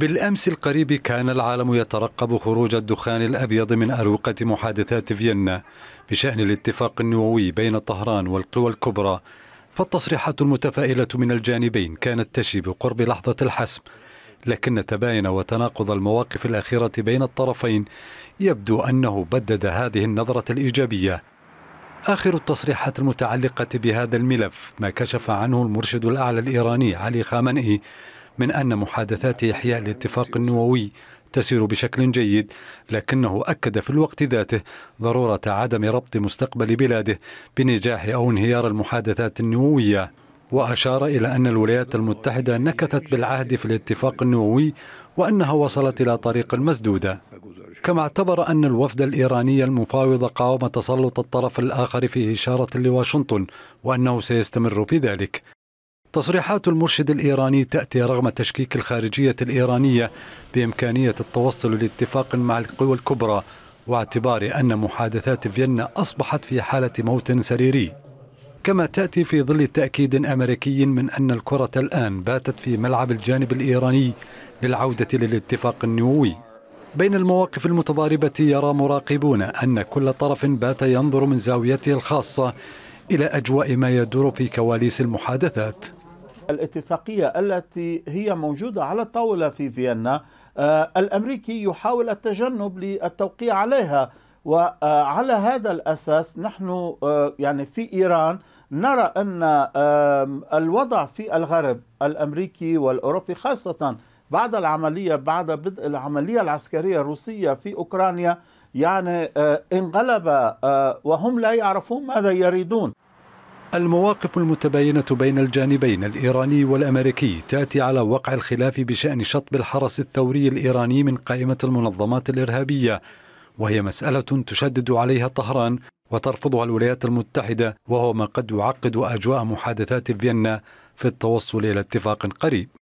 بالأمس القريب كان العالم يترقب خروج الدخان الأبيض من أروقة محادثات فيينا بشأن الاتفاق النووي بين طهران والقوى الكبرى فالتصريحات المتفائلة من الجانبين كانت تشي بقرب لحظة الحسم لكن تباين وتناقض المواقف الأخيرة بين الطرفين يبدو أنه بدد هذه النظرة الإيجابية آخر التصريحات المتعلقة بهذا الملف ما كشف عنه المرشد الأعلى الإيراني علي خامنئي من أن محادثات إحياء الاتفاق النووي تسير بشكل جيد لكنه أكد في الوقت ذاته ضرورة عدم ربط مستقبل بلاده بنجاح أو انهيار المحادثات النووية وأشار إلى أن الولايات المتحدة نكثت بالعهد في الاتفاق النووي وأنها وصلت إلى طريق مسدودة كما اعتبر أن الوفد الإيراني المفاوض قاوم تسلط الطرف الآخر في إشارة لواشنطن وأنه سيستمر في ذلك تصريحات المرشد الإيراني تأتي رغم تشكيك الخارجية الإيرانية بإمكانية التوصل لاتفاق مع القوى الكبرى واعتبار أن محادثات فيينا أصبحت في حالة موت سريري كما تأتي في ظل تأكيد أمريكي من أن الكرة الآن باتت في ملعب الجانب الإيراني للعودة للاتفاق النووي بين المواقف المتضاربة يرى مراقبون أن كل طرف بات ينظر من زاويته الخاصة إلى أجواء ما يدور في كواليس المحادثات الاتفاقية التي هي موجودة على الطاولة في فيينا آه، الأمريكي يحاول التجنب للتوقيع عليها وعلى هذا الأساس نحن آه، يعني في إيران نرى أن آه، الوضع في الغرب الأمريكي والأوروبي خاصة بعد العملية بعد بدء العملية العسكرية الروسية في أوكرانيا يعني انقلب وهم لا يعرفون ماذا يريدون المواقف المتباينة بين الجانبين الإيراني والأمريكي تأتي على وقع الخلاف بشأن شطب الحرس الثوري الإيراني من قائمة المنظمات الإرهابية وهي مسألة تشدد عليها طهران وترفضها الولايات المتحدة وهو ما قد يعقد أجواء محادثات فيينا في التوصل إلى اتفاق قريب